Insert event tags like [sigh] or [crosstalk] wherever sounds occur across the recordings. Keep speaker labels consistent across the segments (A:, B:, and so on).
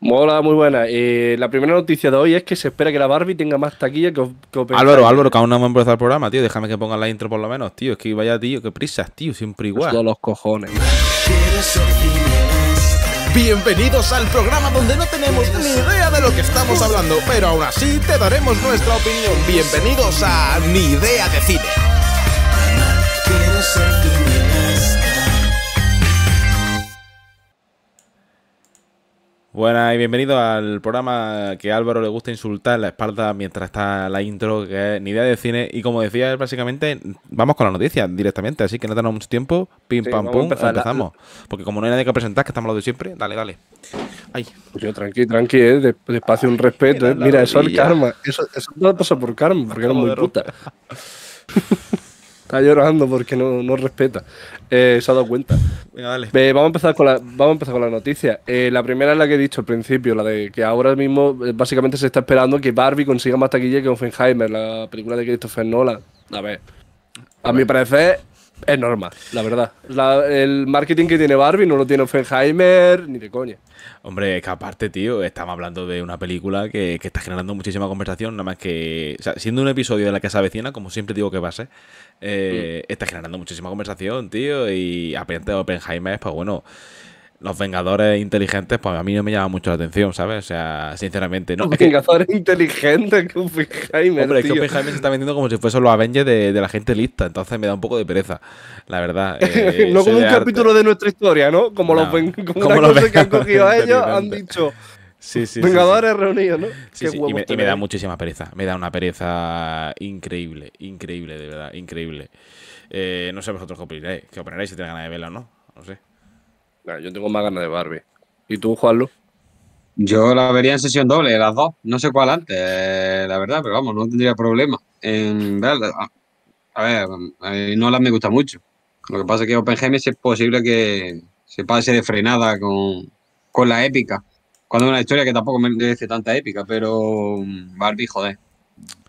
A: Mola, muy buena. Eh, la primera noticia de hoy es que se espera que la Barbie tenga más taquilla que, Álvaro, Álvaro, que
B: aún no hemos empezado el programa, tío. Déjame que ponga la intro por lo menos, tío. Es que vaya, tío, qué prisas, tío. Siempre igual. Todos los cojones. Bienvenidos al programa donde no tenemos ni idea de lo que estamos hablando, pero aún así te daremos nuestra opinión. Bienvenidos a Ni Idea de Cine. Buenas y bienvenidos al programa que Álvaro le gusta insultar la espalda mientras está la intro, que es ni idea de cine. Y como decía, básicamente vamos con la noticia directamente, así que no tenemos mucho tiempo. Pim, pam, pum, empezamos. Porque como no hay nadie que presentar, que estamos los de siempre, dale, dale. Ay. Pues yo tranqui, tranqui, eh, despacio, un respeto. Eh. Mira, eso es el karma.
A: Eso, eso no pasa por karma, porque era muy puta. Está llorando porque no, respeta. Eh, se ha dado cuenta. vamos, a empezar con la, vamos a empezar con la noticia. Eh, la primera es la que he dicho al principio, la de que ahora mismo eh, básicamente se está esperando que Barbie consiga más taquilla que Offenheimer, la película de Christopher Nolan. A ver. A, mí mi parecer, es normal, la verdad. el marketing que tiene Barbie no lo tiene Oppenheimer ni
B: de coña. Hombre, es que aparte, tío, estamos hablando de una película que, está generando muchísima conversación, nada más que. O sea, siendo un episodio de la casa vecina, como siempre digo que va a ser, eh, mm. está generando muchísima conversación, tío, y aparentemente Oppenheimer, pues bueno los Vengadores inteligentes, pues a mí no me llama mucho la atención, ¿sabes? O sea, sinceramente, no. Los Vengadores
A: inteligentes, que
B: Oppenheimer. Hombre, tío. es que se está vendiendo como si fuese los Avengers de, la gente lista, entonces me da un poco de pereza, la verdad. no [laughs] eh, como un capítulo de nuestra historia, ¿no? Como los, como que han cogido a ellos, han dicho. Sí, sí, Vengadores reunidos, ¿no? sí. y, me, y me da muchísima pereza. Me da una pereza increíble, increíble, de verdad, increíble. Eh, no sé vosotros qué opináis, qué opináis si tenéis ganas de verla o no. No sé yo tengo más ganas de Barbie.
C: ¿Y tú, Juanlu? Yo la vería en sesión doble, las dos. No sé cuál antes, eh, la verdad, pero vamos, no tendría problema. Ah, a ver, no las me gusta mucho. Lo que pasa es que OpenGM es posible que se pase de frenada con, la épica. Cuando es una historia que tampoco me merece tanta épica, pero mm, Barbie, joder.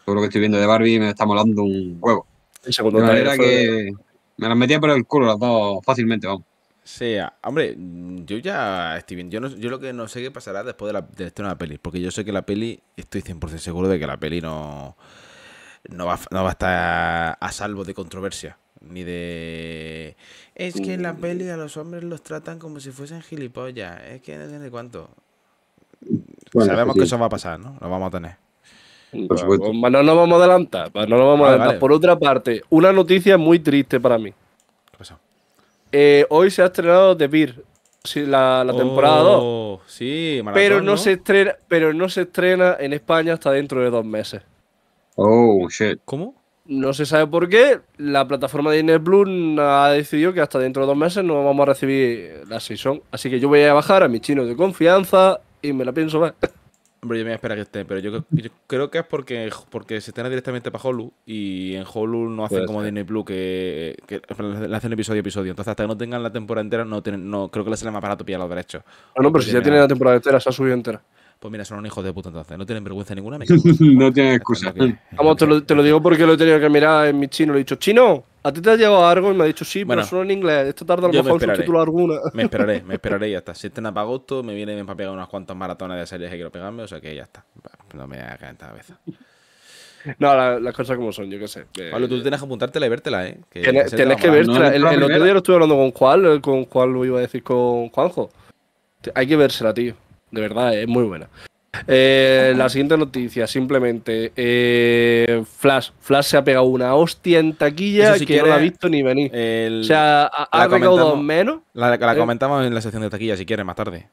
C: Todo lo que estoy viendo de Barbie me está molando un huevo. De manera que me las metía por el culo las dos fácilmente, vamos
B: sea. Hombre, mm, yo ya estoy bien. Yo, no, yo lo que no sé qué pasará después de la, la peli. Porque yo sé que la peli, estoy 100% seguro de que la peli no, va, a estar a salvo de controversia. Ni de. Es que en la mm. peli a los hombres los tratan como si fuesen gilipollas. Es que no sé de cuánto. Sabemos que eso va a pasar, ¿no? Lo vamos a tener. Pues
A: no nos vamos a adelantar. Pues no vamos a ah, adelantar. Por otra parte, una noticia muy triste para mí. Eh, hoy se ha estrenado The Beer, la, temporada 2. Sí, pero no, Se estrena, pero no se estrena en España hasta dentro de dos meses.
B: Oh, shit.
C: ¿Cómo?
A: No se sabe por qué. La plataforma de Disney Blue ha decidido que hasta dentro de dos meses no vamos a recibir la season. Así que yo voy a bajar a mis chino
B: de confianza y me la pienso ver. [laughs] Hombre, yo me voy que esté, pero yo, creo que es porque, porque se estrena directamente para Hulu y en Hulu no hacen como Disney Plus, que, le hacen episodio a episodio. Entonces, hasta que no tengan la temporada entera, no, no creo que les sale más barato pillar los derechos. No, no, pero si ya tienen la temporada entera, se ha subido entera. Pues mira, son un hijos de puta entonces. No tienen vergüenza ninguna. [laughs]
C: no tienen excusa.
A: Vamos, te lo, digo porque lo he tenido que mirar en mi chino. Le he dicho, chino, ¿A ti te ha llegado algo? Y me ha dicho, sí, pero solo en inglés. Esto tarda a lo mejor en subtítulo alguna.
B: Me esperaré, [laughs] me esperaré y ya está. Si estén para agosto, me viene para pegar unas cuantas maratones de series que quiero pegarme, o sea que ya está. No me ha en la cabeza. No, las cosas como son, yo qué sé. Bueno, tú tienes que apuntártela y vértela, ¿eh? tienes, que vértela. el, otro día lo
A: estuve hablando con Juan, eh, con Juan lo iba a decir, con Juanjo. Hay que vérsela, tío. De verdad, es muy buena. Eh, la siguiente noticia, simplemente. Eh, Flash. Flash se ha pegado una hostia en taquilla que no la ha visto ni venir.
B: o sea, ha, recaudado menos. La, ¿eh? comentamos en la sección de taquilla, si quieres, más tarde.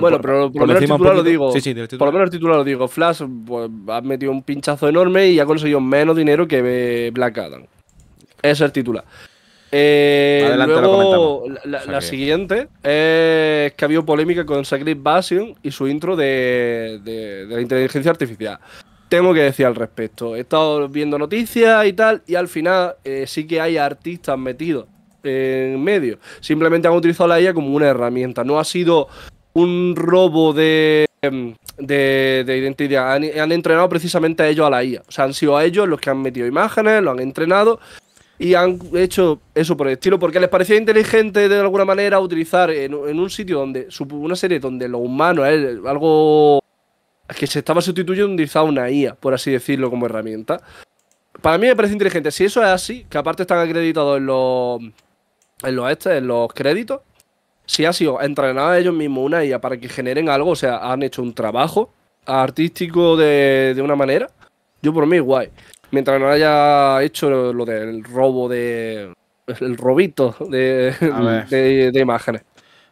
B: bueno, pero por lo menos titular lo digo. Por lo
A: menos titular lo digo. Flash pues, ha metido un pinchazo enorme y ha conseguido menos dinero que Black Adam. Ese es el titular. Eh, Adelante, la, siguiente es que ha habido polémica con Sacred Bastion y su intro de, la inteligencia artificial tengo que decir al respecto. He estado viendo noticias y tal, y al final eh, sí que hay artistas metidos en medio. Simplemente han utilizado la IA como una herramienta. No ha sido un robo de, de, identidad. Han, entrenado precisamente a ellos a la IA. O sea, han sido ellos los que han metido imágenes, lo han entrenado y han hecho eso por el estilo, porque les parecía inteligente de alguna manera utilizar en, un sitio donde, una serie donde lo humano es algo que se estaba sustituyendo, utilizar una IA, por así decirlo, como herramienta. Para mí me parece inteligente. Si eso es así, que aparte están acreditados en los, los, este, los créditos, si ha sido entrenada ellos mismos una IA para que generen algo, o sea, han hecho un trabajo artístico de, de una manera, yo por mí, guay. Mientras no haya hecho lo, del robo de. El robito de, imágenes.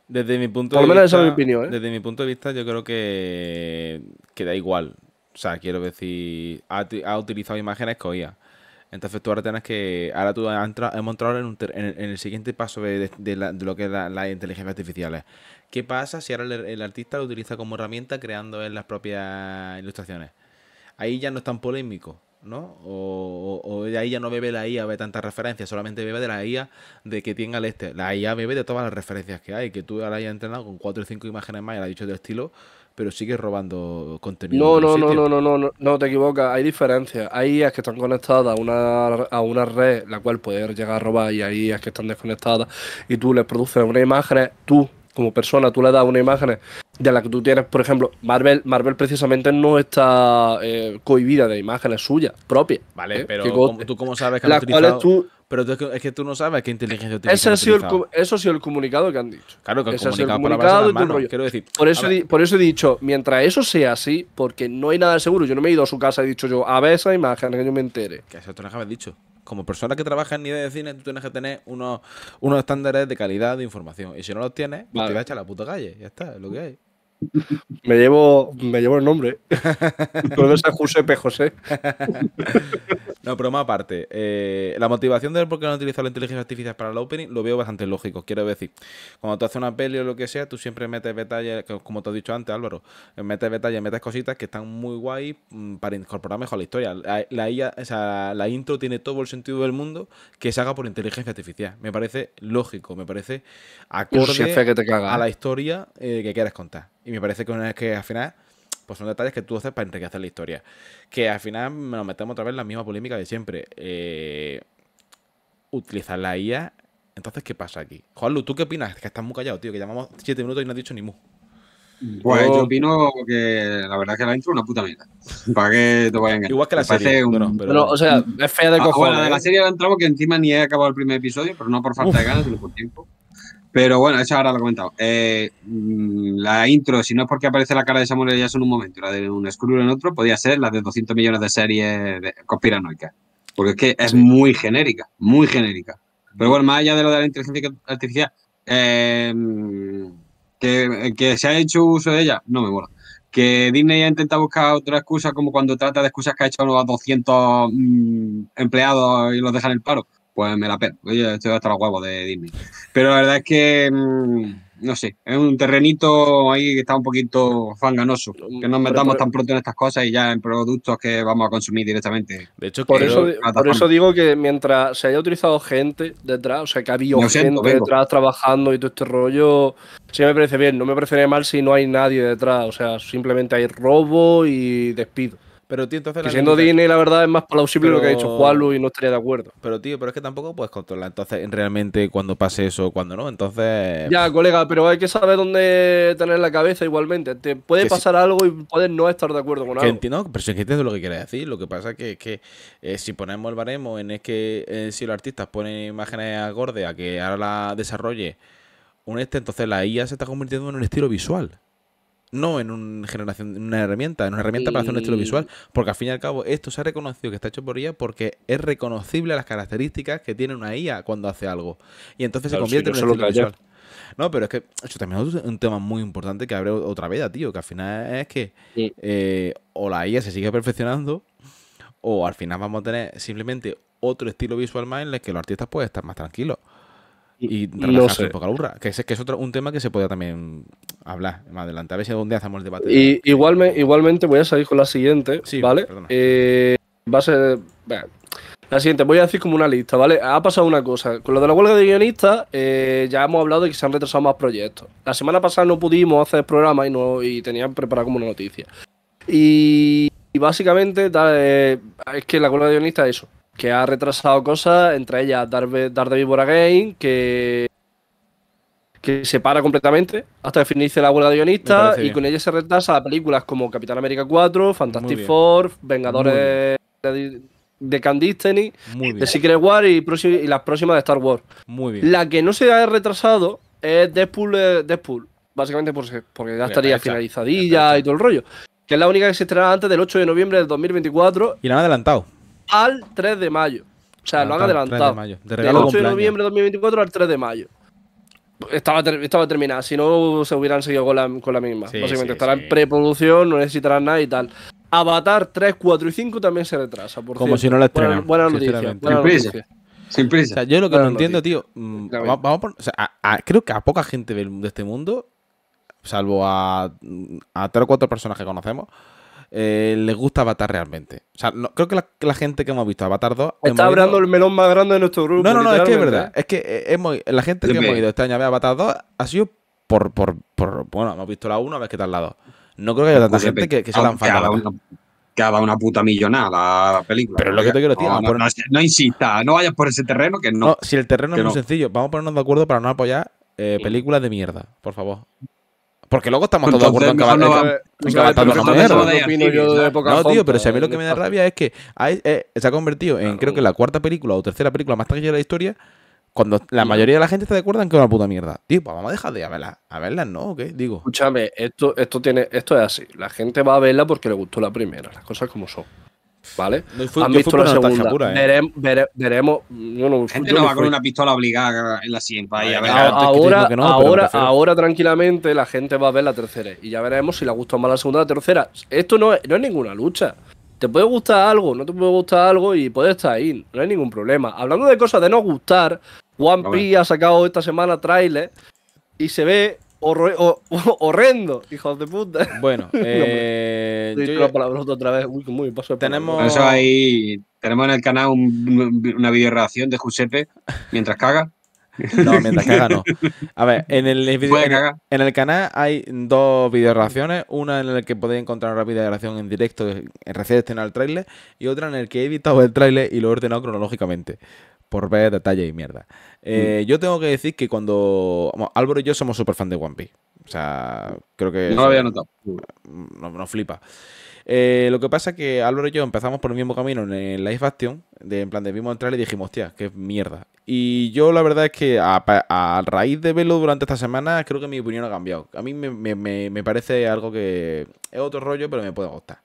A: Desde mi punto de vista. ¿eh?
B: Desde mi punto de vista, yo creo que. que da igual. O sea, quiero decir. Ha, ha utilizado imágenes que oía. Entonces tú ahora tienes que. Ahora tú hemos entrado en, el siguiente paso de, lo que es la, inteligencia artificial ¿Qué pasa si ahora el, artista lo utiliza como herramienta creando él las propias ilustraciones? Ahí ya no es tan polémico. ¿no? O, o, ahí ya no bebe la IA ve tantas referencias, solamente bebe de la IA de que tenga el este. La IA bebe de todas las referencias que hay, que tú la hayas entrenado con cuatro o cinco imágenes más y la has dicho de estilo, pero sigue robando contenido. No, no, no, no,
A: no, no, no, no te equivocas, hay diferencias. Hay IAs que están conectadas a una, red, la cual puede llegar a robar, y hay IAs que están desconectadas y tú le produces una imagen, tú como persona, tú le das una imagen de la que tú tienes, por ejemplo, Marvel, Marvel precisamente no está eh, cohibida de imágenes
B: suyas, propias, ¿vale? ¿Eh? Pero tú como sabes que han utilizado? Tú... Pero es que tú no sabes qué inteligencia tienes. Ese ha sido el,
A: eso ha sido el comunicado que han dicho.
B: Claro, que el comunicado por Quiero decir,
A: por eso, he dicho, mientras eso sea así, porque no hay nada seguro. Yo no me he ido a su casa y he dicho yo, a ver
B: esa imagen, que yo me entere. Que eso tú no habéis dicho como persona que trabaja en nivel de cine, tú tienes que tener unos, unos estándares de calidad de información. Y si no los tienes, pues te vas a a la puta calle. Ya está, es lo que hay. Me llevo, me llevo el nombre. [laughs] Profesor Josepe José. No, broma aparte. Eh, la motivación de por qué no utilizar la inteligencia artificial para la opening lo veo bastante lógico. Quiero decir, cuando tú haces una peli o lo que sea, tú siempre metes detalles, como te he dicho antes, Álvaro, eh, metes detalles, metes cositas que están muy guay mm, para incorporar mejor la historia. La, intro tiene todo el sentido del mundo que se haga por inteligencia artificial. Me parece lógico, me parece acorde a la historia eh, que quieres contar. Y me parece que, que al final pues son detalles que tú haces para enriquecer la historia. Que al final nos metemos otra vez en la misma polémica de siempre. Eh, utilizar la IA. Entonces, ¿qué pasa aquí? Juanlu, ¿tú qué opinas? Es Que estás muy callado, tío, que llamamos siete minutos y no has dicho ni mu.
C: Pues yo, opino que la verdad es que la intro es una puta mierda. ¿Para que te voy a engañar? Igual que la serie. o sea, es fea de ah, cojones. de la ¿eh? serie la entramos que encima ni he acabado el primer episodio, pero no por falta de ganas, sino por tiempo. Pero bueno, eso ahora lo he comentado. Eh, mm, la intro, si no es porque aparece la cara de Samuel ya en un momento, la de un Skrull en otro, podía ser la de 200 millones de series conspiranoicas. Porque es que es muy genérica, muy genérica. Pero bueno, más allá de lo de la inteligencia artificial, eh, mm, que, que, se ha hecho uso de ella, no me mola. Que Disney ha intentado buscar otra excusa, como cuando trata de excusas que ha hecho a 200 mm, empleados y los deja en el paro pues me la pego. estoy hasta los huevos de Disney. Pero la verdad es que, mm, no sé, es un terrenito ahí que está un poquito fanganoso. Que nos metamos tan pronto en estas cosas y ya en productos que vamos a consumir directamente. De hecho, por, eso, por eso,
A: digo que mientras se haya utilizado gente detrás, o sea, que ha habido gente detrás trabajando y todo este rollo, sí me parece bien. No me parecería mal si no hay nadie detrás. O sea, simplemente hay robo y despido. Pero entonces. Que siendo Disney, la
B: verdad, es más plausible lo que ha dicho Juanlu
A: y no estaría de acuerdo.
B: Pero tío, pero es que tampoco puedes controlar entonces realmente cuando pase eso o cuando no. Entonces. Ya,
A: colega, pero hay que saber dónde tener la cabeza
B: igualmente. Te puede pasar algo y puedes no estar de acuerdo con que algo. pero si es entiendo lo que quieres decir. Lo que pasa es que, eh, si ponemos el baremo en es que eh, si los artistas ponen imágenes acordes a que ahora la desarrolle un este, entonces la IA se está convirtiendo en un estilo visual no en una generación, una herramienta, en una herramienta para hacer un estilo visual. Porque al fin y al cabo, esto se ha reconocido que está hecho por IA porque es reconocible las características que tiene una IA cuando hace algo. Y entonces se convierte en un estilo visual. No, pero es que eso también es un tema muy importante que abre otra vez, tío. Que al final es que eh, o la IA se sigue perfeccionando, o al final vamos a tener simplemente otro estilo visual más en el que los artistas pueden estar más tranquilos y, relajarse eh, burra. Que es, que es otro, un tema que se puede también hablar más adelante. A ver si día hacemos el debate.
A: igualmente voy a salir con la siguiente, ¿vale? Eh, va a la siguiente, voy a decir como una lista, ¿vale? Ha pasado una cosa. Con lo de la huelga de guionistas, eh, ya hemos hablado de que se han retrasado más proyectos. La semana pasada no pudimos hacer programa y, no, y tenían preparado como una noticia. Y, básicamente es que la huelga de guionistas es eso que ha retrasado cosas, entre ellas Daredevil War Again, que, que se para completamente hasta que finalice la huelga de guionistas y con ella se retrasa a películas como Capitán América 4, Fantastic Four, Vengadores de, de The
B: de
A: Secret War y, las próximas de Star Wars. Muy La que no se ha retrasado es Deadpool, eh, Deadpool básicamente porque, porque ya estaría finalizadilla y todo el rollo. Que es la única que se estrenará antes del 8 de noviembre del 2024.
B: Y la han adelantado al
A: 3 de mayo. O sea, ah, lo han adelantado. Del 8 de noviembre de 2024 al 3 de mayo. Estaba, terminada, si no se hubieran seguido con la, misma. Básicamente estará en preproducción, no necesitarán nada y tal. Avatar 3, 4 y 5 también se retrasa. Por Como si no la estrenan. Sin prisa.
B: Sin prisa. yo lo que no entiendo, tío. Mm, vamos, creo que a poca gente de este mundo, salvo a, a tres o cuatro personas que conocemos, eh, les gusta Avatar realmente. O sea, creo que la, gente que hemos visto Avatar 2. Está abriendo
A: el melón más grande de nuestro grupo. No, no, no, es que es verdad.
B: Es que eh, la gente que hemos ido este año a ver Avatar 2 ha sido por, por, por. Bueno, hemos visto la 1, a ver qué tal la 2. No creo que haya tanta gente que, se la tan
C: que ha una puta millonada la película. Pero lo que te quiero decir, no, no, insista, no vayas por ese terreno que no. si
B: el terreno es muy sencillo, vamos a ponernos de acuerdo para no apoyar eh, películas de mierda, por favor. Porque luego estamos todos de acuerdo en que va, no a estar No, tío, pero si a mí lo que me da rabia es que eh, se ha convertido en, creo que la cuarta película o tercera película más taquilla de la historia, cuando la mayoría de la gente está de acuerdo en que es una puta mierda. Tío, pues vamos a dejar de a verla. A verla no, ¿o qué? Digo. Escúchame, esto,
A: esto, tiene, esto es así. La gente va a verla porque le gustó la primera, las cosas como son. ¿Vale? Han visto la segunda. ¿eh? veremos, La Gente no va con una pistola
C: obligada en la siguiente. ahora, ahora, ahora,
A: tranquilamente, la gente va a ver la tercera. Y ya veremos si le gusta más la segunda o la tercera. Esto no es, no es ninguna lucha. Te puede gustar algo, no te puede gustar algo y puedes estar ahí. No hay ningún problema. Hablando de cosas de no gustar, One Piece ha sacado esta semana trailer y se ve [laughs] horrendo, hijos de puta. Bueno, [laughs] eh, la otra vez. tenemos...
C: ahí, tenemos en el canal una reacción de Giuseppe mientras caga.
B: No, mientras caga no. A ver, en el, [laughs] en, el canal hay dos reacciones Una en la que podéis encontrar una reacción en directo, en recién el trailer, y otra en la que he editado el trailer y lo he ordenado cronológicamente por ver detalles y mierda. Eh, mm. Yo tengo que decir que cuando. Álvaro y yo somos super fan de One Piece. O sea, creo que. No lo había notado. Mm, Nos no flipa. Eh, lo que pasa es que Álvaro y yo empezamos por el mismo camino en, la Live de, en plan de mismo entrar y dijimos, hostia, qué mierda. Y yo la verdad es que a, raíz de verlo durante esta semana, creo que mi opinión ha cambiado. A mí me, parece algo que es otro rollo, pero me puede gustar.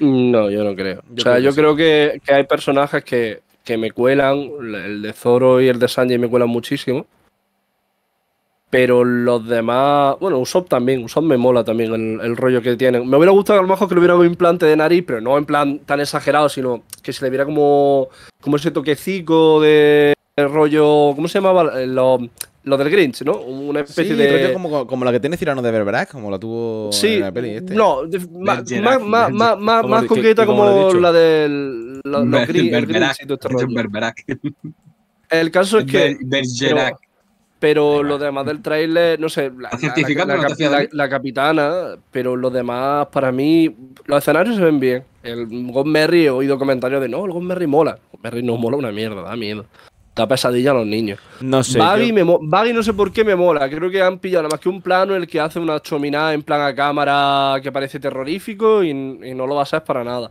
B: No, yo no creo. Yo o sea, creo yo creo
A: que hay personajes que que me cuelan, el de Zoro y el de Sanji me cuelan muchísimo. Pero los demás, bueno, Usopp también, Usopp me mola también el, rollo que tienen. Me hubiera gustado a lo mejor que le hubiera un implante de nariz, pero no en plan tan exagerado, sino que se le viera como, como ese toquecico de el rollo. ¿Cómo se llamaba? Eh, lo, lo del Grinch, ¿no? Una especie de. Rollo
B: como, como la que tiene Cirano de Berberac, como la tuvo sí, en la peli. Este. No,
A: más, más, más, más, concreta como, la del. Grinch, el este El caso es que. pero, lo demás del trailer, no sé, la, la, capitana, pero lo demás, para mí, los escenarios se ven bien. El Ghost Merry, he oído comentarios de no, el Ghost Merry mola. Merry no mola una mierda, da miedo da pesadilla a los niños. No sé. Baggy, no sé por qué me mola. Creo que han pillado nada más que un plano el que hace una chominada en plan a cámara que parece terrorífico y, no lo vas a hacer para nada.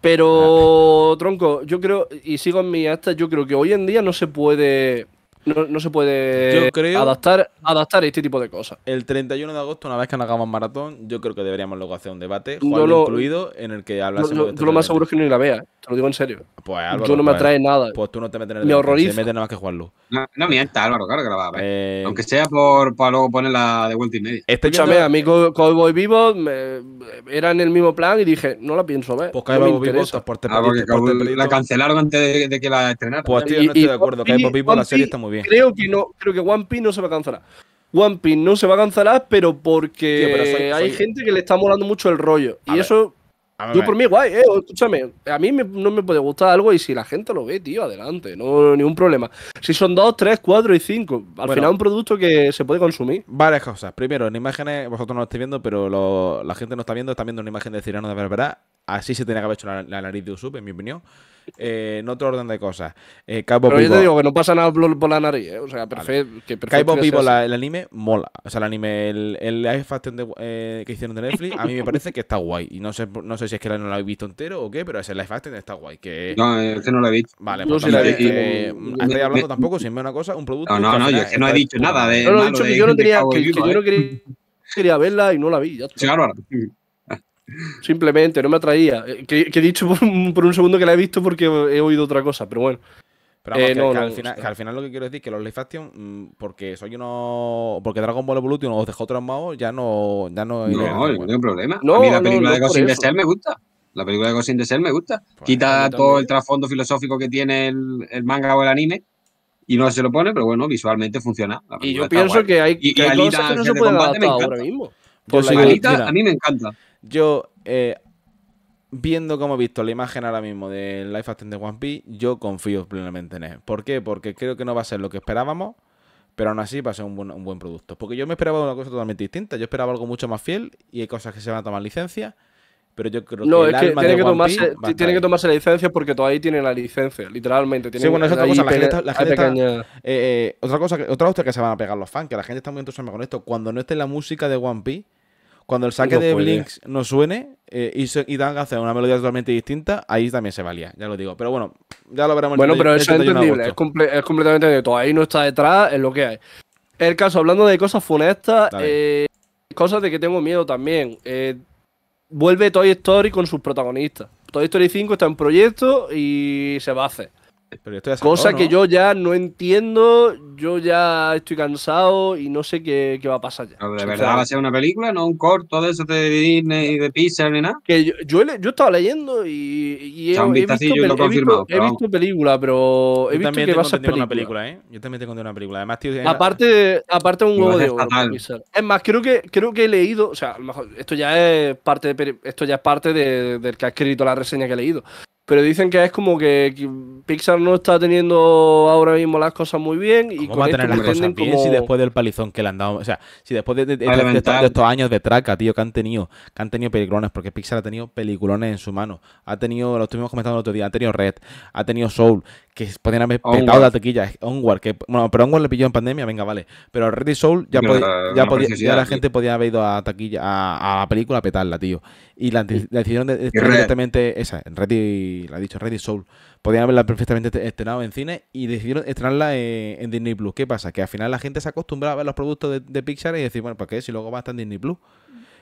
A: Pero, ah. tronco, yo creo, y sigo en mi hasta, yo creo que hoy en día no se puede no, no se puede
B: adaptar, adaptar a este tipo de cosas. El 31 de agosto, una vez que hagamos maratón, yo creo que deberíamos luego hacer un debate, Juan incluido, en el que hablas Tú este lo más seguro
A: es que ni la veas, te lo digo en serio. Pues Álvaro, Yo no me pues, atrae nada.
B: Pues tú no te metes en el Me horroriza. nada más que No, no mientas,
C: Álvaro, claro que la a ver. Eh, Aunque sea por, para luego ponerla de vuelta y media. Este Escúchame, a
A: mí Cowboy Vivo me, era en el mismo plan y dije, no la pienso ver. Pues Cowboy Vivo, por este ah, este La
C: cancelaron antes de, que la estrenara. Pues no estoy de acuerdo. Cowboy Vivo, la serie está muy bien.
A: Creo que no, creo que One Piece no se va a cansar One Piece no se va a cancelar, pero porque hay gente que le está molando mucho el rollo. y eso yo por mí, guay, eh, escúchame. A mí no me puede gustar algo y si la gente lo ve, tío, adelante, no ningún problema. Si son dos, tres, cuatro y cinco, al final un
B: producto que se puede consumir. Varias cosas. Primero, en imágenes, vosotros no lo estáis viendo, pero la gente no está viendo, está viendo una imagen de Cirano de Verbera. Así se tenía que haber hecho la, la nariz de Usup, en mi opinión. Eh, en otro orden de cosas. Eh, pero yo te digo que no pasa nada por, la nariz, eh. O sea,
A: perfecto. Vale. Vivo, el anime,
B: mola. O sea, el anime, el, el live action que hicieron de Netflix, a mí me parece que está guay. Y no sé, no sé si es que no lo habéis visto entero o qué, pero ese live action está guay. Que... No, es que no lo he visto. Vale, pues no, he visto. estáis hablando tampoco, siempre una cosa, un producto...
C: No, no, no, yo es que no he dicho nada de... No, no, yo no quería... yo no
A: quería verla y no la vi. Ya, Álvaro Simplemente, no me atraía. Eh, que, he dicho por un, segundo que
B: la he visto porque he oído otra cosa, pero bueno.
A: al
B: final, lo que quiero decir que los live Action, mm, porque soy uno. Porque Dragon Ball Evolution os dejó traumados, ya no. Ya no, no, ningún problema. a mí la película de Ghost in me
C: gusta. La película de Ghost in me gusta. Pues Quita todo el trasfondo filosófico que tiene el, manga o el anime y no se lo pone, pero bueno, visualmente funciona. Y yo pienso que hay, que
B: Alita, a mí me encanta. Yo, eh, viendo como he visto la imagen ahora mismo del Life Action de One Piece, yo confío plenamente en él. ¿Por qué? Porque creo que no va a ser lo que esperábamos, pero aún así va a ser un buen, producto. Porque yo me esperaba una cosa totalmente distinta. Yo esperaba algo mucho más fiel y hay cosas que se van a tomar licencia. Pero yo creo que, el alma tiene que tomarse, que
A: tomarse la licencia porque todavía tiene la licencia, literalmente. sí, bueno, es eh, eh, otra cosa. La gente,
B: otra cosa, que se van a pegar los fans, que la gente está muy entusiasmada con esto. Cuando no esté la música de One Piece, cuando el saque de Blinks no suene eh, y, dan a hacer una melodía totalmente distinta, ahí también se valía, ya lo digo. Pero bueno, ya lo veremos. Bueno, el pero eso es entendible, es,
A: completamente neto. Ahí no está detrás, es lo que hay. El caso, hablando de cosas funestas, eh, cosas de que tengo miedo también. Eh, vuelve Toy Story con sus protagonistas. Toy Story 5 está en proyecto
C: y se va a hacer
B: cosa que yo
A: ya no entiendo, yo ya estoy cansado y no sé qué, qué va a pasar ya.
C: ¿De verdad va a ser una película, no un corto
A: de eso de Disney y de Pixar ni nada? Que yo, yo, estaba leyendo
B: y, he, visto, he, visto, he, visto, película,
A: pero he visto que va a ser Una película
B: ¿eh? Yo también tengo una película. Además, tío,
A: aparte, la... aparte un huevo de Es más, creo que, creo que he leído, o sea, a lo mejor esto ya es parte de, esto ya es parte de, del que ha escrito la reseña que he leído. Pero dicen que es como que Pixar no está teniendo ahora mismo las cosas muy bien. y ¿Cómo va a tener las cosas bien si después
B: del palizón que le han dado? O sea, si después de, estos años de traca, tío, que han tenido, que han tenido peliculones, porque Pixar ha tenido peliculones en su mano. Ha tenido, lo estuvimos comentando el otro día, ha tenido Red, ha tenido Soul, que podían haber petado la taquilla. Onward, que, bueno, pero Onward le pilló en pandemia, venga, vale. Pero Red y Soul ya, podía, la, ya, la gente podía haber ido a taquilla, a, la película a petarla, tío. Y la, decisión es directamente esa, Red y la ha dicho, Ready Soul. Podían haberla perfectamente este, estrenado en cine y decidieron estrenarla en, Disney Plus. ¿Qué pasa? Que al final la gente se acostumbra a ver los productos de, Pixar y decir, bueno, ¿para qué? Si luego va a estar en Disney Plus.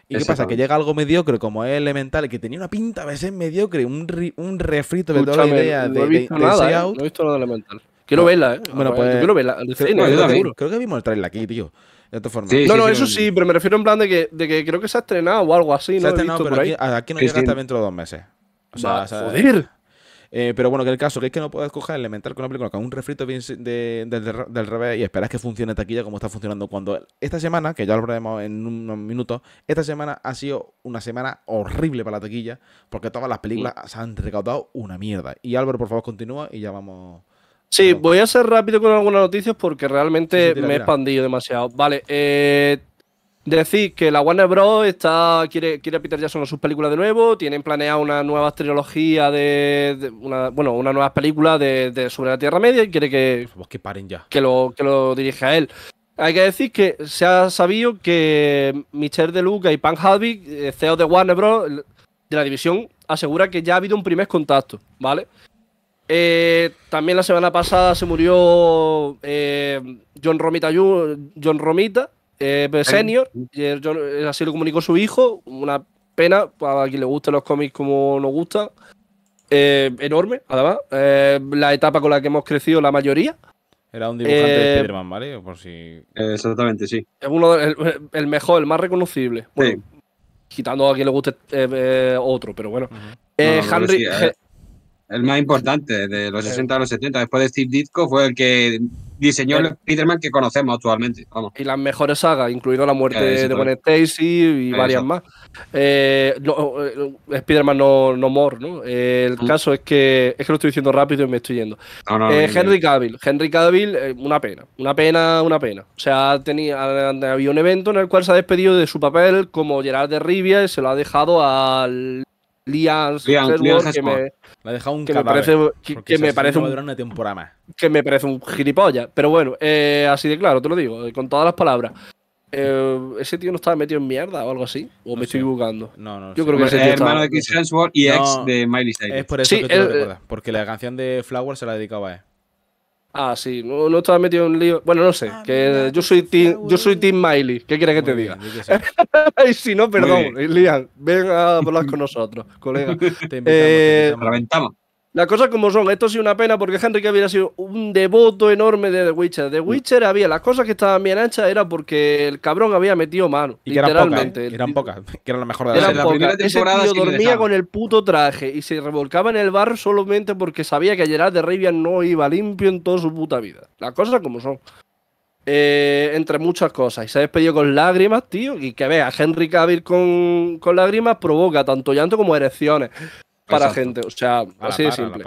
C: ¿Y qué pasa? Que llega algo
B: mediocre como es Elemental, que tenía una pinta a veces mediocre, un, un refrito de toda la idea de, he nada, ¿eh? No he visto nada de Elemental. Quiero verla, ¿eh? Bueno, pues, quiero verla. Creo, creo, que, vimos el trailer aquí, tío. De otra forma. no, no, eso
A: sí, pero me refiero en plan de que, de que creo que se ha estrenado
B: o algo así. Se ha estrenado, pero aquí, aquí no llega hasta dentro de dos meses. O eh, pero bueno, que el caso que es que no puedes coger Elemental con una película con un refrito bien del revés y esperas que funcione taquilla como está funcionando cuando esta semana, que ya lo veremos en unos minutos, esta semana ha sido una semana horrible para la taquilla porque todas las películas mm. se han recaudado una mierda. Y Álvaro, por favor, continúa y ya vamos. Sí, voy a ser
A: rápido con algunas noticias porque realmente me he expandido demasiado. Vale, eh, Decir que la Warner Bros. está quiere, quiere Peter Jackson en sus películas de nuevo, tienen planeado una nueva trilogía de, una, bueno, una nueva película de, sobre la Tierra Media y quiere que pues que paren ya. Que lo que lo dirija a él. Hay que decir que se ha sabido que Michel De Luca y Pan javi eh, CEO de Warner Bros. de la división, asegura que ya ha habido un primer contacto, ¿vale? Eh, también la semana pasada se murió eh, John Romita John Romita senior, yo, así lo comunicó su hijo, una pena para quien le gusten los cómics como nos gusta. Eh, enorme, además. Eh, la etapa con la que hemos crecido la mayoría.
B: Era un dibujante de eh, spider ¿vale? Por si... Exactamente, sí.
A: Es uno el, el, mejor, el más reconocible. Quitando a quien le guste otro, pero bueno. Henry,
C: el más importante de los 60 a los 70. Después de Steve Disco fue el que diseñó eh, el Spider-Man que conocemos actualmente. Y las mejores sagas, incluido la muerte eh, de Gwen
A: Stacy y varias más. Eh, eh Spider-Man no, mor ¿no? el mm. caso es que es que lo estoy diciendo rápido y me estoy yendo. Henry Cavill, Henry Cavill, una pena, una pena, una pena. O sea, tenía, había un evento en el cual se ha despedido de su papel como Gerard de Rivia y se lo ha dejado al Lians, que, me, dejado un que me parece que, me parece un, una
B: temporada
A: que me parece un gilipollas pero bueno eh, así de claro te lo digo con todas las palabras eh, ese tío no estaba metido en mierda o algo así o me estoy equivocando no no yo creo que es pues hermano de Chris Hemsworth y ex de Miley Cyrus es por eso que tú lo recuerdas porque la canción de Flower se la dedicaba a él Ah, sí, no, no estaba metido en lío. Bueno, no sé, ah, que yo soy Tim yo soy team Miley, ¿qué quieres que te diga? [laughs] y si no, perdón, Lian, ven a hablar con nosotros, colega. [laughs] Te invitamos, te invitamos. Eh, las cosas como son, esto sí una pena porque Henry Cavill ha sido un devoto enorme de The Witcher. The Witcher había las cosas que estaban bien anchas, era porque el cabrón había metido mano. Y literalmente. eran
B: pocas, ¿eh? eran que las mejor de la, la primera temporada. Ese tío dormía
A: con el puto traje y se revolcaba en el bar solamente porque sabía que Gerard de Rivian no iba limpio en toda su puta vida. Las cosas como son. Eh, entre muchas cosas. Y se ha con lágrimas, tío. Y que vea, Henry Cavill con, con lágrimas provoca tanto llanto como erecciones para gente, o sea, así de simple.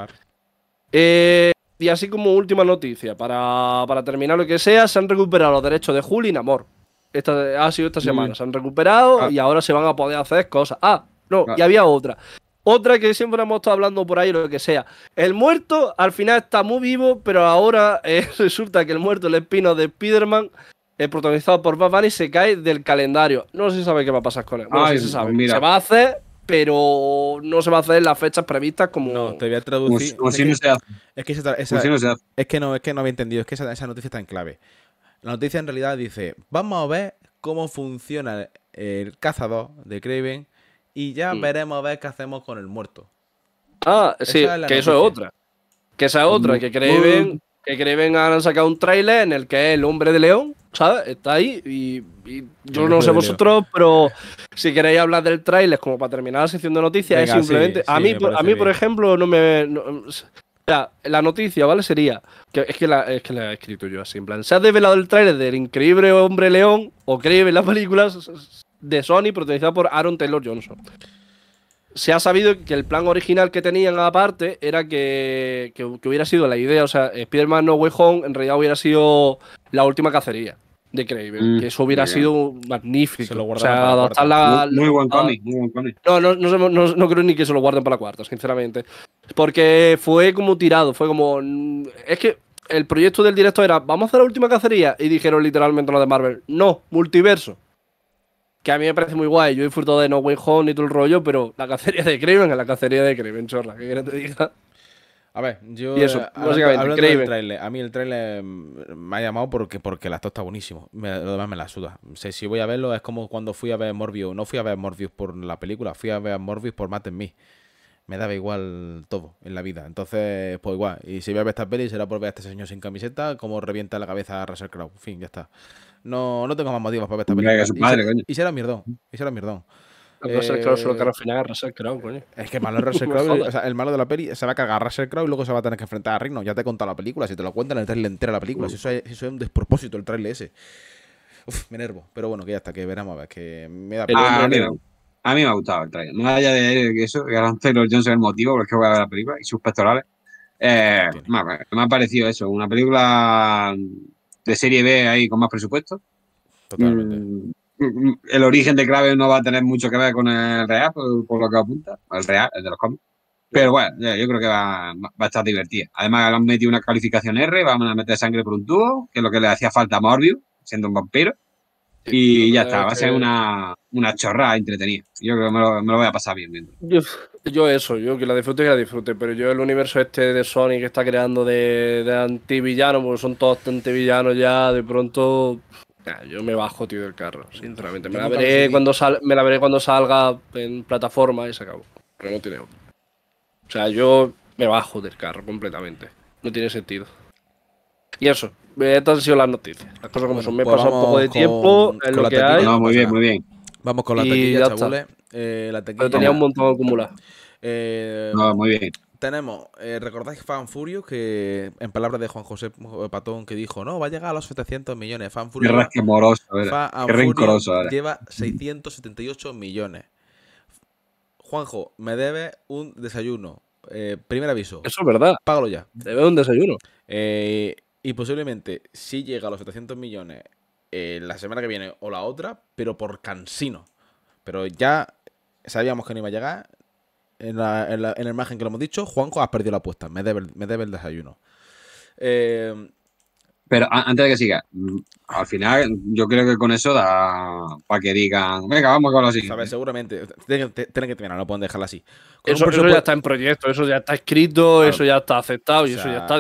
A: Eh, y así como última noticia, para, terminar lo que sea, se han recuperado los derechos de Juli Amor. Esta, ha sido esta mm. semana, se han recuperado ah. y ahora se van a poder hacer cosas. Ah, no, ah. y había otra. Otra que siempre hemos estado hablando por ahí, lo que sea. El muerto al final está muy vivo, pero ahora eh, [laughs] resulta que el muerto, el espino de Spider-Man, eh, protagonizado por Batman y se cae del calendario. No se sabe qué va a pasar con él. no se
B: sabe. Se va a hacer
A: pero no se va a hacer en las fechas previstas como. No, te voy a traducir. no se hace.
B: Es que, no es que no, es que no había entendido, es que esa, noticia está en clave. La noticia en realidad dice: Vamos a ver cómo funciona el cazador de Craven y ya mm. veremos a ver qué hacemos con el muerto. Ah, sí, que eso es otra.
A: Que esa es otra, que Craven, que han sacado un tráiler en el que el hombre de león Está ahí y, yo no sé vosotros, pero si queréis hablar del trailer como para terminar la sección de noticias, es simplemente... a mí, por, a mí por ejemplo, no me... la noticia, ¿vale? Sería. Que, es, que la, he escrito yo así, en plan. Se ha desvelado el tráiler del increíble hombre león, o creíble las películas de Sony, protagonizada por Aaron Taylor Johnson. Se ha sabido que el plan original que tenían aparte era que, que, que hubiera sido la idea, o sea, Spider-Man No Way Home en realidad hubiera sido la última cacería de Craven, mm, que eso hubiera sido magnífico.
B: muy, buen
A: cómic, No, no, no, no, creo ni que se lo guarden para la cuarta, sinceramente. Porque fue como tirado, fue como. Mm, es que el proyecto del director era: vamos a hacer la última cacería. Y dijeron literalmente los de Marvel: no, multiverso. Que a mí me parece muy guay. Yo he disfrutado de No Way Home y todo el rollo, pero la cacería de Craven es la cacería de Craven, chorra. ¿Qué quieres te diga?
B: A ver, yo. Y eso, eh, hablando, a mí el trailer mm, me ha llamado porque, porque el actor está buenísimo. Me, lo me la suda. si voy a verlo, es como cuando fui a ver Morbius. No fui a ver Morbius por la película, fui a ver Morbius por Matt en mí. Me daba igual todo en la vida. Entonces, pues igual. Y si voy a ver esta peli, será por ver a este señor sin camiseta, como revienta la cabeza a Russell Crowe. En fin, ya está. No, no tengo más motivos para ver esta peli. Y, y será mierdón. Y será mierdón. Russell Crowe solo al final Crowe, coño. Es que malo Russell [laughs] Crowe, o sea, el malo de la peli se va a cagar a Russell Crowe y luego se va a tener que enfrentar a Rigno Ya te he contado la película, si te lo cuentan el trailer entera la película, eso es, un despropósito el trailer ese. Uf, me enervo. Pero bueno, que ya está, que veremos a ver, que me da pena. Ah,
C: a mí me ha gustado el trailer. Más allá de eso, que Aaron Taylor Johnson es el motivo por el que voy a ver la película y sus pectorales. Eh, me, ha, parecido eso, una película de serie B ahí con más presupuesto. Totalmente. Mm, el origen de Kraven no va a tener mucho que ver con el Real, por, lo que apunta. El Real, el de los cómics. Pero bueno, yo creo que va, a estar divertido. Además, le han metido una calificación R, van a meter sangre por un tubo, que es lo que le hacía falta a Morbius, siendo un vampiro. y ya está, va a ser una, una chorrada entretenida. Yo creo que me lo, voy a pasar bien.
A: Yo, eso, yo que la disfrute que la disfrute, pero yo el universo este de Sony que está creando de, de antivillanos, porque son todos antivillanos ya, de pronto yo me bajo, tío, del carro, sinceramente. Me la, veré cuando me la veré cuando salga en plataforma y se acabó. Pero no tiene O sea, yo me bajo del carro completamente. No tiene sentido. Y eso, eh, estas han sido las noticias.
B: Las cosas como son. Me he pues pasado un poco de tiempo Es lo que hay. No, muy bien, muy bien. Vamos con la tequilla, chavales. Eh, la tequilla. Pero tenía un montón acumulado. Eh, no, muy bien tenemos, eh, ¿recordáis Fanfurio? Que en palabras de Juan José Patón, que dijo, no, va a llegar a los 700 millones. Fanfurio. Lleva 678 millones. Juanjo, me debe un desayuno. Eh, primer aviso. Eso es verdad. Págalo ya. Debe un desayuno. Eh, y posiblemente, si llega a los 700 millones eh, la semana que viene o la otra, pero por cansino. Pero ya sabíamos que no iba a llegar, en la, en la, en imagen que lo hemos dicho, Juanjo, ha perdido la apuesta. Me debe, me debe el desayuno.
C: Eh, pero antes de que siga, mm, al final yo creo que con eso da para que digan, venga, vamos con la siguiente. seguramente,
B: tienen que terminar, no pueden dejarla así. Eso, ya está en proyecto, eso ya está escrito, eso ya está aceptado y eso ya está.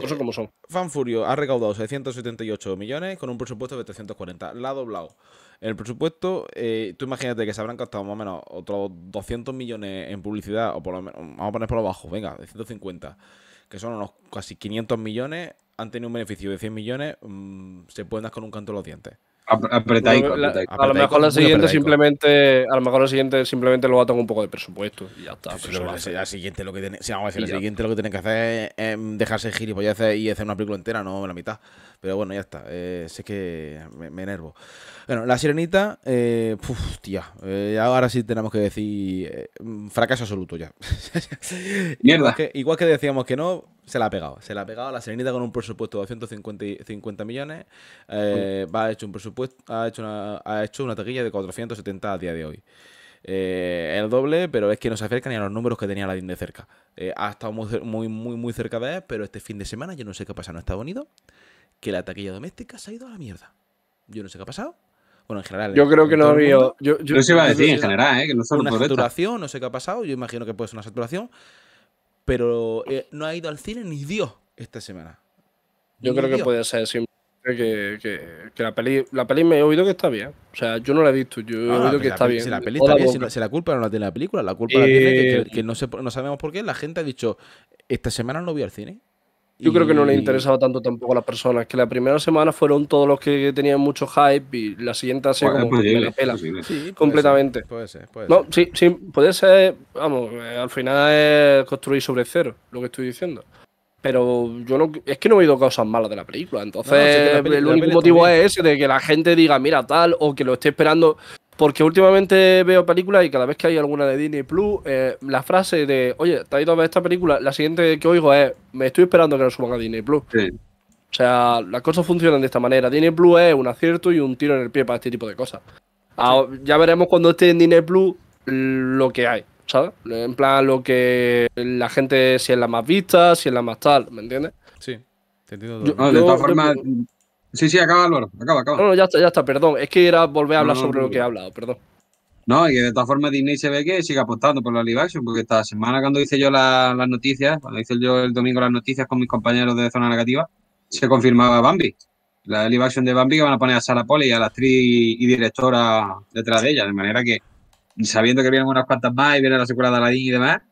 B: cosas como son. Fanfurio ha recaudado 678 millones con un presupuesto de 340, la ha doblado. El presupuesto, eh, tú imagínate que se habrán gastado más o menos otros 200 millones en publicidad, o por lo menos, vamos a poner por lo bajo, venga, de 150, que son unos casi 500 millones han tenido un beneficio de 100 millones, mm, se pueden dar con un canto los dientes. A lo mejor la siguiente
A: simplemente, a lo mejor
B: lo siguiente simplemente lo un poco de presupuesto y ya está. la, siguiente lo que que tienen que hacer es, em, dejarse gilipollas pues, y hacer una película entera, no la mitad. Pero bueno, ya está. Eh, sé que me, enervo. Bueno, la sirenita, eh, tía. Eh, ahora sí tenemos que decir eh, fracaso absoluto ya. [laughs] Mierda. Igual que, decíamos que no, se la ha pegado. Se la ha pegado la sirenita con un presupuesto de 250 50 millones. va, ha hecho un presupuesto, ha hecho una, ha hecho una taquilla de 470 a día de hoy. el doble, pero es que no se acerca ni a los números que tenía la DIN de cerca. ha estado muy, muy, muy, muy cerca de él, pero este fin de semana yo no sé qué pasa en Estados Unidos que la taquilla doméstica se ha ido a la mierda. Yo no sé qué ha pasado. Bueno, en general. Yo creo que no ha Yo, yo, se iba a decir, en general, ¿eh? Que no una saturación, no sé qué ha pasado. Yo imagino que puede ser una saturación. Pero eh, no ha ido al cine ni Dios esta semana. yo creo que puede
A: ser siempre que, que, la peli la peli me he oído que está bien. O sea, yo no la he visto, yo he ah, oído que está bien. Si la peli está bien, si,
B: la culpa no la tiene la película, la culpa la tiene que, que no, se no sabemos por qué. La gente ha dicho, esta semana no voy al cine. Yo creo que no le interesaba tanto tampoco a las personas, que la primera semana fueron
A: todos los que tenían mucho hype y la siguiente ha sido como la pela completamente. puede ser, no, Sí, sí, puede ser, vamos, eh, al final es construir sobre cero, lo que estoy diciendo. Pero yo no. Es que no he oído cosas malas de la película. Entonces, el único motivo es ese de que la gente diga, mira, tal, o que lo esté esperando. Porque últimamente veo películas y cada vez que hay alguna de Disney Plus, eh, la frase de, oye, te has ido a ver esta película, la siguiente que oigo es, me estoy esperando que lo suban a Disney Plus. O sea, las cosas funcionan de esta manera. Disney Plus es un acierto y un tiro en el pie para este tipo de cosas. Ah, ya veremos cuando esté en Disney Plus lo que hay, ¿sabes? En plan, lo que la gente, si es la más vista, si es la más tal, ¿me entiendes? Sí,
C: te de todas formas, Sí, sí,
A: acaba Álvaro, acaba, acaba. No, ya está, ya está, perdón. Es que era volver a hablar sobre lo que he hablado, perdón.
C: No, y de todas formas Disney se ve que sigue apostando por la live action, porque esta semana cuando hice yo las noticias, cuando hice yo el domingo las noticias con mis compañeros de Zona Negativa, se confirmaba Bambi. La live action de Bambi que van a poner a Sara Poli y a la actriz y directora detrás de ella, de manera que sabiendo que vienen unas cuantas más y viene la secuela de Aladdin y demás,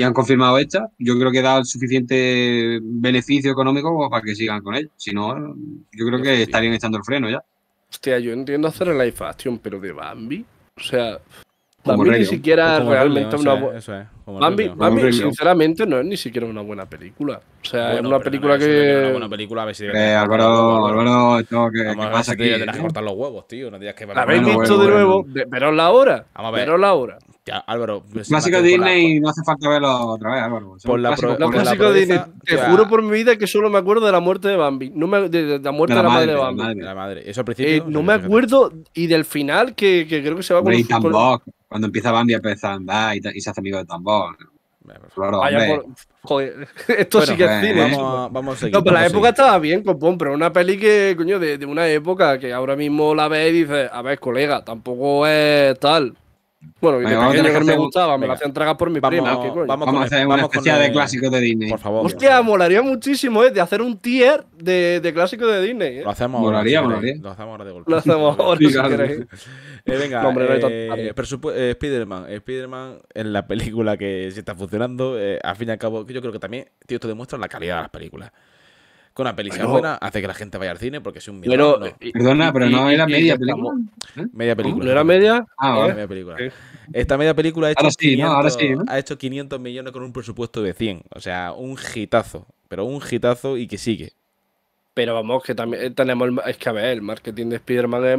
C: y han confirmado esta, yo creo que da el suficiente beneficio económico para que sigan con él Si no, yo creo que estarían echando el freno ya.
A: Hostia, yo entiendo hacer el live action, pero de Bambi. O sea,
C: Bambi ni siquiera realmente una Bambi,
A: sinceramente, no es ni siquiera una buena película. O sea, es una película que. Una película, a ver si. Eh, Álvaro, Álvaro,
B: que. ¿qué pasa aquí? que cortar los huevos, tío. No digas que. Habéis visto de nuevo,
C: pero la hora. Vamos a ver. Pero la hora.
B: Ya, Álvaro. Pues, clásico Disney,
C: y no hace falta verlo otra vez, Álvaro. Por la
A: Disney. Te juro por mi vida que solo me acuerdo de la muerte de Bambi. No me... de, la muerte de la, madre, de Bambi. De la madre. Eso al eh, principio. no, me acuerdo. Y del final, que, que creo que se va con. poner. el... Tampoco.
C: Cuando empieza Bambi empieza a andar y, se hace amigo de tambor. Claro,
A: Joder, [laughs] esto sí que es pues, cine. ¿eh? Vamos, a, vamos a seguir, No, pero la época estaba bien, compón, pero una peli que, coño, de, de, una época que ahora mismo la ves y dices, a ver, colega, tampoco es tal. Bueno, y me gustaba, me la hacían tragar por mi prima. Vamos, vamos, a hacer una especie de clásico clásicos
C: de
B: Disney. Por favor.
A: Hostia, molaría muchísimo, eh, De hacer un tier de, de clásicos de Disney. Eh. Lo hacemos molaría, ahora. Molaría.
B: Lo hacemos ahora de golpe. Lo hacemos ahora, eh, venga, hombre, Spider-Man. Spider-Man en la película que se está funcionando, al fin y al cabo, yo creo que también, tío, esto demuestra la calidad de las películas una película buena hace que la gente vaya al cine porque es un milagro. Eh, perdona, pero no era media película. ¿Eh? Media película. ¿No era media? Ah, media película. Esta media película ha hecho, 500, ha hecho 500 millones con un presupuesto de 100. O sea, un hitazo. Pero un hitazo y que sigue. Pero vamos, que también tenemos.
A: es que a ver, el marketing de Spider-Man es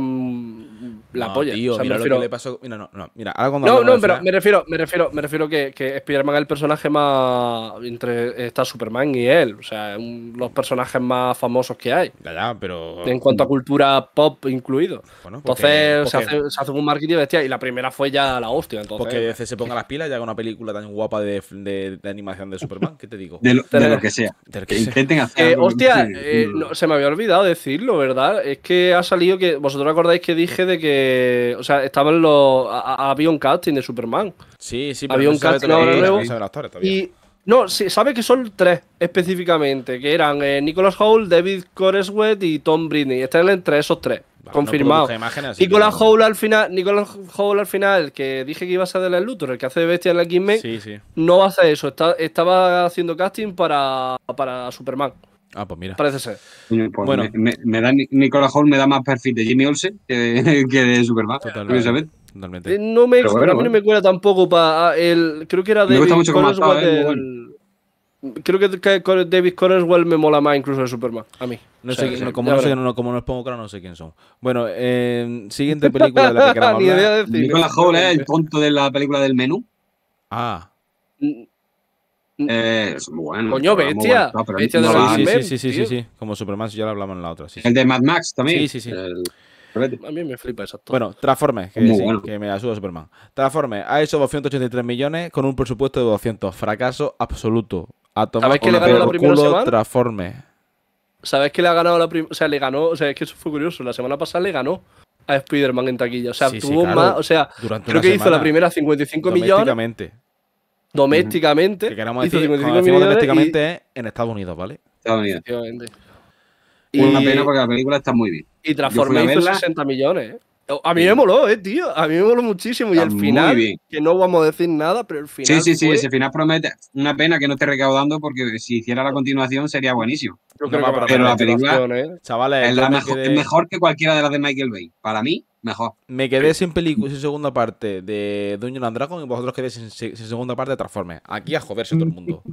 A: la no, Tío, le pasó.
B: Mira, no, no, mira, ahora No, no, pero me ¿eh? refiero,
A: me refiero, me refiero que, que Spider-Man es el personaje más. entre está Superman y él. O sea, los personajes más famosos que hay. Ya, ya, pero. En cuanto a cultura pop incluido.
B: entonces Se, hace, un marketing bestia. Y la primera fue ya la hostia. Entonces, porque veces se ponga las pilas ya con una película tan guapa de, animación de Superman. ¿Qué te digo? De lo, que sea. intenten eh, hacer. hostia, eh, se me había olvidado decirlo, ¿verdad?
A: Es que ha salido que. ¿Vosotros acordáis que dije de que eh, o sea, estaban los. había un casting de Superman. Sí, sí, había un casting ahora nuevo. Y. No, sabe que son tres específicamente, que eran Nicolas eh, Nicholas Howell, David Coreswet y Tom Britney. Están entre esos tres, confirmado. Nicholas, Howell al final, Nicholas al final, que dije que iba a ser de la Luthor, el que hace Bestia en la x sí, no va a hacer eso. estaba haciendo casting para Superman. Ah, pues mira. Parece ser.
C: Pues bueno, me, me da, Hall me da más perfil de Jimmy Olsen que, de [laughs] Superman. Totalmente. totalmente. Eh, no me,
A: no me cuela tampoco para el. Creo que era David Conoswell. Creo que David Cornwell me mola más incluso de Superman. A mí. No sé, no, como, no sé, no,
B: como no les pongo claro, no sé quién son. Bueno, eh, siguiente [laughs] película de la que queramos Nicolas Hall ¿eh? el tonto de la película del menú. Ah. Mm, eh, bueno, Coño, bestia. de sí, sí, sí, sí, sí, Como Superman, ya lo hablamos en la otra. Sí, el de Mad Max también. Sí, sí, sí. A mí me flipa exacto. Bueno, Transformers, que, que me ayuda Superman. Transformers ha hecho 283 millones con un presupuesto de 200. Fracaso absoluto. sabes tomar que le ganó la primera semana? Transformers.
A: ¿Sabes que le ha ganado la primera? O sea, le ganó. O sea, es que eso fue curioso. La semana pasada le ganó a Spider-Man en taquilla. O sea, sí, tuvo más. O sea, creo que hizo
B: la primera 55 millones
C: domésticamente. queramos decir, domésticamente
B: en Estados Unidos, ¿vale?
C: Estados Unidos. Y, una pena porque la película está muy bien. Y Transformers 60 millones. ¿eh? Oh, a mí me moló, eh, tío. A mí me moló muchísimo. y el final,
A: que no vamos a decir nada, pero el final. Sí, sí, sí. Ese final
C: promete. Una pena que no esté recaudando porque si hiciera la continuación sería buenísimo la es, mejor, que cualquiera de las de Michael Bay. Para mí,
B: mejor. Me quedé sin película, sin segunda parte de Dungeon and Dragon y vosotros quedéis sin, segunda parte de Transformers. Aquí a joderse todo el mundo.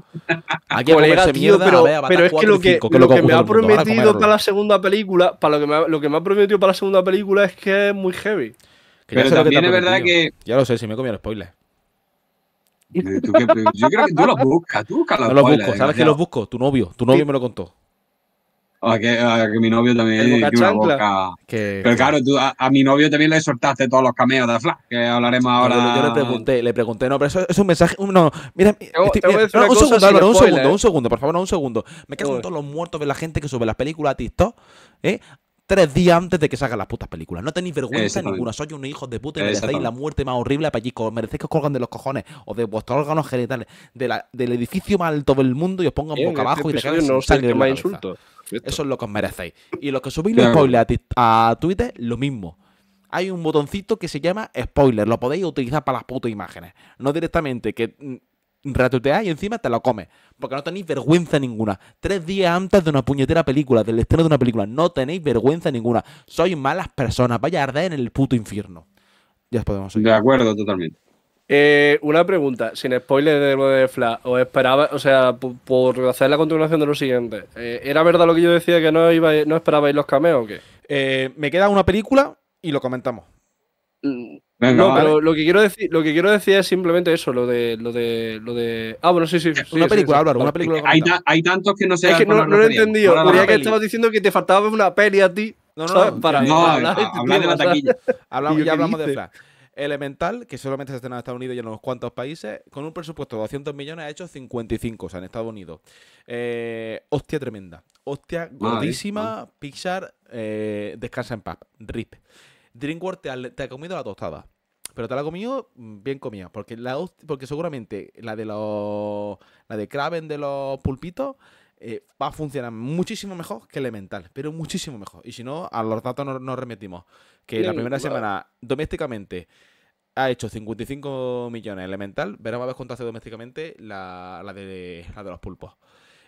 B: Aquí a joderse miedo. Pero, pero es que lo que, me ha prometido para la segunda película, para lo que, me
A: ha, lo que prometido para la segunda película es que es muy heavy. Que pero también es verdad que.
B: Ya lo sé, si me he comido el spoiler. Eh, ¿Tú Yo creo que tú lo buscas, tú buscas No los busco, eh, ¿sabes que los busco? Tu novio, tu novio me lo contó.
C: A mi novio también Pero claro, a, mi novio también le soltaste todos los cameos de que hablaremos ahora. yo, le
B: pregunté, le pregunté, no, pero eso es un mensaje. No, un segundo, ¿eh? un segundo, por favor, un segundo. Me cago todos los muertos de la gente que sube las películas a TikTok, ¿eh? Tres días antes de que salgan las putas películas. No tenéis vergüenza ninguna. Sois unos hijos de puta y merecéis la muerte más horrible a allí, Merecéis que os colgan de los cojones o de vuestros órganos genitales, de del edificio más alto del mundo y os pongan boca abajo y este te caigan no Más insultos. Eso es lo que os merecéis. Y los que subís los spoilers a, Twitter, lo mismo. Hay un botoncito que se llama spoiler. Lo podéis utilizar para las putas imágenes. No directamente que mm, retuiteáis y encima te lo comes. Porque no tenéis vergüenza ninguna. Tres días antes de una puñetera película, del estreno de una película, no tenéis vergüenza ninguna. Sois malas personas. Vaya a arder en el puto infierno. Ya podemos seguir. De acuerdo, totalmente.
A: Eh, una pregunta, sin spoiler de lo de Flash, ¿os esperaba, o sea, por, hacer la continuación de lo siguiente, eh, ¿era verdad lo que yo decía que no, iba, no esperabais los cameos o qué? Eh, me queda una película y lo comentamos. Mm. Venga, no, pero lo que quiero decir, lo que quiero decir es simplemente eso, lo de, lo de, lo de. Ah, bueno, sí, sí. una película, Álvaro, una película. Hay,
C: tantos que no sé. Es que no, lo he entendido. Creía que estabas
A: diciendo que te faltaba una peli a ti.
C: No, no, no. para no, hablar, de la taquilla.
B: hablamos, ya hablamos de Fla. Elemental, que solamente se tiene en Estados Unidos y en unos cuantos países, con un presupuesto de 200 millones ha hecho 55, o sea, en Estados Unidos. Eh, hostia tremenda. Hostia gordísima. Pixar, eh, descansa en paz. RIP. DreamWorks te ha, comido la tostada pero te la ha comido mm, bien comida. Porque la porque seguramente la de los. La de Kraven de los pulpitos eh, va a funcionar muchísimo mejor que Elemental, pero muchísimo mejor. Y si no, a los datos nos, nos remitimos. Que la primera semana, domésticamente, ha hecho 55 millones Elemental. Veremos a ver cuánto hace domésticamente la, de, la de los pulpos.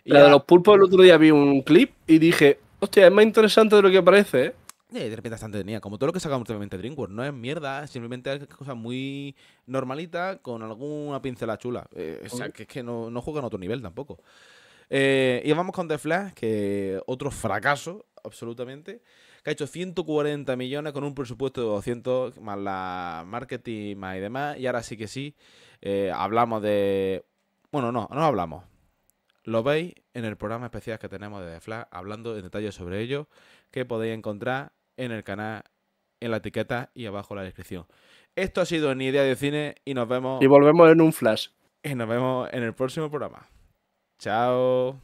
B: Y la de los pulpos, el otro día vi un clip y dije, hostia, es más interesante de lo que parece, ¿eh?". de repente bastante tenía. Como todo lo que sacamos últimamente DreamWorks, no es mierda, simplemente es cosa muy normalita con alguna pincelada chula. Eh, o sea, que es que no, no juegan a otro nivel tampoco. Eh, y vamos con The Flash, que otro fracaso, absolutamente. Que ha hecho 140 millones con un presupuesto de 200, más la marketing, más y demás. Y ahora sí que sí, eh, hablamos de. Bueno, no, no hablamos. Lo veis en el programa especial que tenemos de The Flash, hablando en detalle sobre ello, que podéis encontrar en el canal, en la etiqueta y abajo en la descripción. Esto ha sido Ni Idea de Cine y nos vemos. Y volvemos en un flash. Y nos vemos en el próximo programa. Chao.